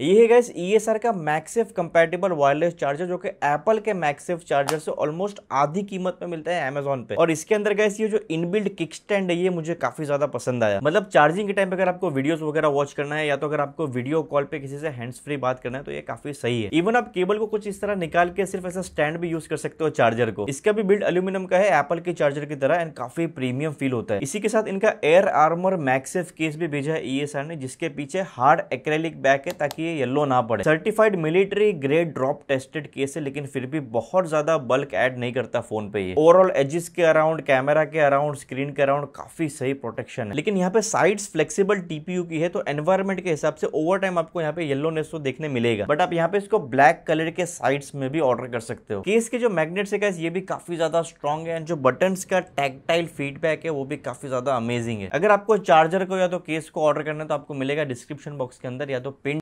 ये है gas E S R का मैक्सेफ कंपेटेबल वायरलेस चार्जर जो कि एप्पल के मैक्सेफ चार्जर से ऑलमोस्ट आधी कीमत में मिलता है अमेजोन पे और इसके अंदर गैस ये जो इनबिल्ड किक स्टैंड है ये मुझे काफी ज्यादा पसंद आया मतलब चार्जिंग के टाइम पे अगर आपको वीडियोस वगैरह वॉच करना है या तो अगर आपको वीडियो कॉल पे किसी से हैंड्स फ्री बात करना है तो ये काफी सही है इवन आप केबल को कुछ इस तरह निकाल के सिर्फ ऐसा स्टैंड भी यूज कर सकते हो चार्जर को इसका भी बिल्ड अल्यूमिनियम का है एप्पल के चार्जर की तरह एंड काफी प्रीमियम फील होता है इसी के साथ इनका एयर आर्मर मैक्सेफ केस भी भेजा है ई e ने जिसके पीछे हार्ड एक्रेलिक बैक है ताकि कि येलो ना पड़े certified military grade drop tested case है लेकिन फिर भी बहुत ज्यादा बल्क एड नहीं करता फोन पे ओवरऑल एजिस के अराउंड कैमरा के अराउंड स्क्रीन के अराउंड काफी सही प्रोटेक्शन है लेकिन यहाँ पे साइड फ्लेक्सीबल टीपीयू की है तो एनवायरमेंट के हिसाब से ओवर टाइम आपको यहाँ पे येलोनेस तो देखने मिलेगा बट आप यहाँ पे इसको ब्लैक कलर के साइड में भी ऑर्डर कर सकते हो केस के जो मैग्नेट्स है ये भी काफी ज्यादा स्ट्रॉन्ग है एंड जो बटन का टैक्टाइल फीडबैक है वो भी काफी ज्यादा अमेजिंग है अगर आपको चार्जर को या तो केस को ऑर्डर करना है तो आपको मिलेगा डिस्क्रिप्शन बॉक्स के अंदर या तो पिन